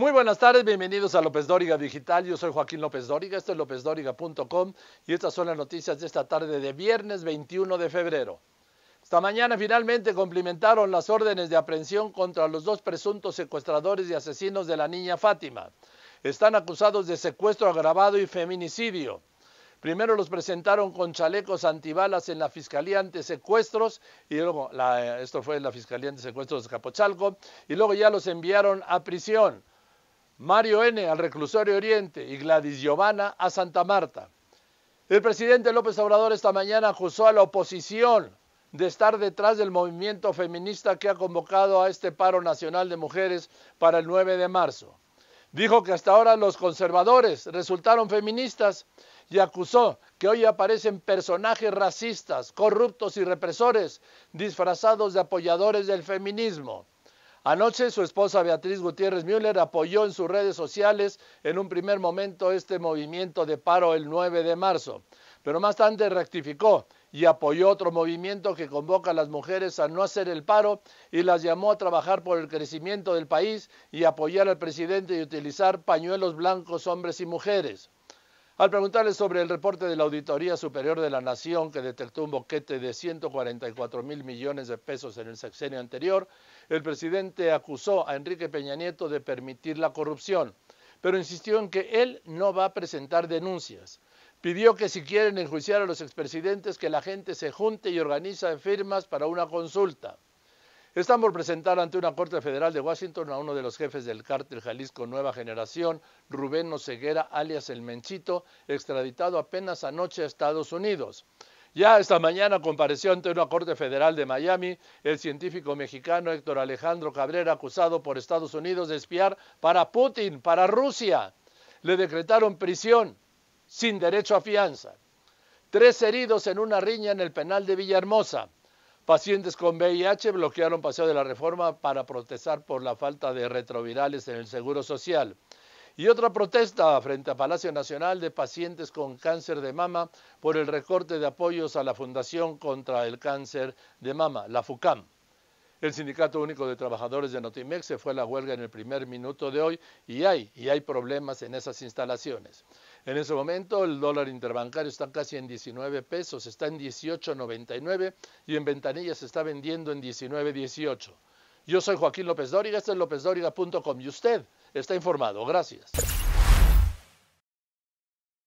Muy buenas tardes, bienvenidos a López Dóriga Digital. Yo soy Joaquín López Dóriga, esto es lópezdóriga.com y estas son las noticias de esta tarde de viernes 21 de febrero. Esta mañana finalmente cumplimentaron las órdenes de aprehensión contra los dos presuntos secuestradores y asesinos de la niña Fátima. Están acusados de secuestro agravado y feminicidio. Primero los presentaron con chalecos antibalas en la Fiscalía ante secuestros y luego eh, esto fue en la Fiscalía ante secuestros de Capochalco y luego ya los enviaron a prisión. Mario N. al Reclusorio Oriente y Gladys Giovanna a Santa Marta. El presidente López Obrador esta mañana acusó a la oposición de estar detrás del movimiento feminista que ha convocado a este paro nacional de mujeres para el 9 de marzo. Dijo que hasta ahora los conservadores resultaron feministas y acusó que hoy aparecen personajes racistas, corruptos y represores disfrazados de apoyadores del feminismo. Anoche su esposa Beatriz Gutiérrez Müller apoyó en sus redes sociales en un primer momento este movimiento de paro el 9 de marzo, pero más tarde rectificó y apoyó otro movimiento que convoca a las mujeres a no hacer el paro y las llamó a trabajar por el crecimiento del país y apoyar al presidente y utilizar pañuelos blancos hombres y mujeres. Al preguntarle sobre el reporte de la Auditoría Superior de la Nación que detectó un boquete de 144 mil millones de pesos en el sexenio anterior, el presidente acusó a Enrique Peña Nieto de permitir la corrupción, pero insistió en que él no va a presentar denuncias. Pidió que si quieren enjuiciar a los expresidentes, que la gente se junte y organiza firmas para una consulta. Estamos por presentar ante una Corte Federal de Washington a uno de los jefes del cártel Jalisco Nueva Generación, Rubén Noceguera, alias El Menchito, extraditado apenas anoche a Estados Unidos. Ya esta mañana compareció ante una Corte Federal de Miami el científico mexicano Héctor Alejandro Cabrera, acusado por Estados Unidos de espiar para Putin, para Rusia. Le decretaron prisión sin derecho a fianza. Tres heridos en una riña en el penal de Villahermosa. Pacientes con VIH bloquearon Paseo de la Reforma para protestar por la falta de retrovirales en el Seguro Social. Y otra protesta frente a Palacio Nacional de pacientes con cáncer de mama por el recorte de apoyos a la Fundación contra el Cáncer de Mama, la FUCAM. El Sindicato Único de Trabajadores de Notimex se fue a la huelga en el primer minuto de hoy y hay, y hay problemas en esas instalaciones. En ese momento el dólar interbancario está casi en 19 pesos, está en 18.99 y en ventanilla se está vendiendo en 19.18. Yo soy Joaquín López Dóriga, este es lópezdóriga.com y usted está informado. Gracias.